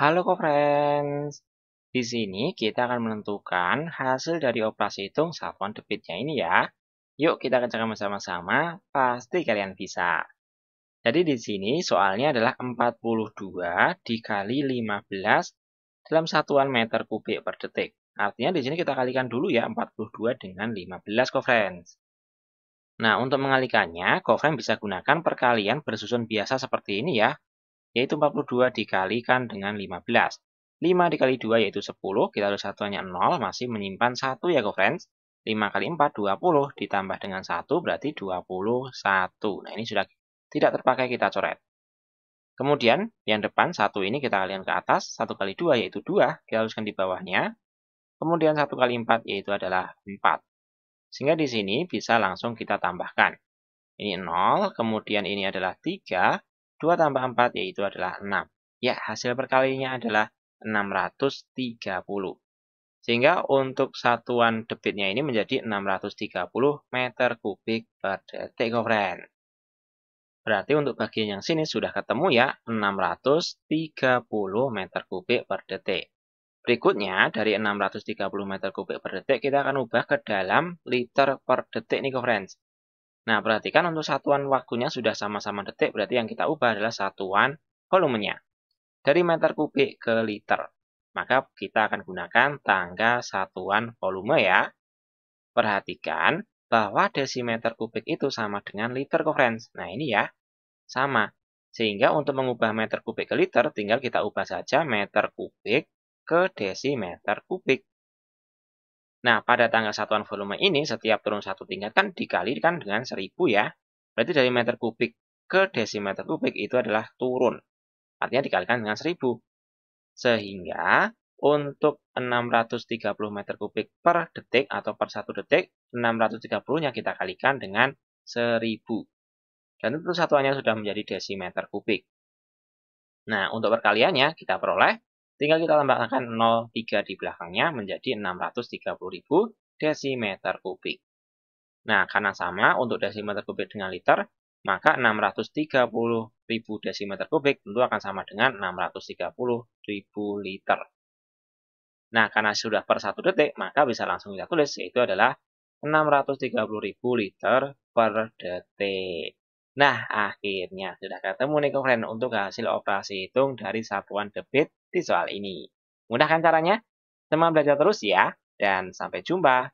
Halo co-friends. Di sini kita akan menentukan hasil dari operasi hitung satuan debitnya ini ya. Yuk kita kerjakan bersama-sama, pasti kalian bisa. Jadi di sini soalnya adalah 42 dikali 15 dalam satuan meter kubik per detik. Artinya di sini kita kalikan dulu ya 42 dengan 15 co-friends. Nah, untuk mengalikannya, co bisa gunakan perkalian bersusun biasa seperti ini ya, yaitu 42 dikalikan dengan 15. 5 dikali 2 yaitu 10, kita harus satuannya 0, masih menyimpan 1 ya go friends. 5 kali 4, 20, ditambah dengan 1 berarti 21. Nah ini sudah tidak terpakai kita coret. Kemudian yang depan 1 ini kita kalian ke atas, 1 kali 2 yaitu 2 kita haruskan di bawahnya. Kemudian 1 kali 4 yaitu adalah 4. Sehingga di sini bisa langsung kita tambahkan. Ini 0, kemudian ini adalah 3, 2 tambah 4 yaitu adalah 6. Ya, hasil perkalinya adalah 630. Sehingga untuk satuan debitnya ini menjadi 630 meter kubik per detik, friend. Berarti untuk bagian yang sini sudah ketemu ya, 630 meter kubik per detik. Berikutnya, dari 630 meter kubik per detik, kita akan ubah ke dalam liter per detik nih, friends. Nah, perhatikan untuk satuan waktunya sudah sama-sama detik, berarti yang kita ubah adalah satuan volumenya. Dari meter kubik ke liter. Maka kita akan gunakan tangga satuan volume ya. Perhatikan bahwa desimeter kubik itu sama dengan liter kohrens. Nah, ini ya. Sama. Sehingga untuk mengubah meter kubik ke liter, tinggal kita ubah saja meter kubik ke desimeter kubik. Nah, pada tanggal satuan volume ini, setiap turun satu tingkat kan dikalikan dengan 1000 ya. Berarti dari meter kubik ke desimeter kubik itu adalah turun. Artinya dikalikan dengan 1000. Sehingga untuk 630 meter kubik per detik atau per satu detik, 630-nya kita kalikan dengan 1000. Dan tentu satuannya sudah menjadi desimeter kubik. Nah, untuk perkaliannya kita peroleh Tinggal kita tambahkan 0,3 di belakangnya menjadi 630.000 desimeter kubik. Nah, karena sama untuk desimeter kubik dengan liter, maka 630.000 desimeter kubik tentu akan sama dengan 630.000 liter. Nah, karena sudah per 1 detik, maka bisa langsung kita tulis, yaitu adalah 630.000 liter per detik. Nah, akhirnya sudah ketemu nih kalian untuk hasil operasi hitung dari satuan debit di soal ini. Mudahkan caranya? Teman belajar terus ya, dan sampai jumpa.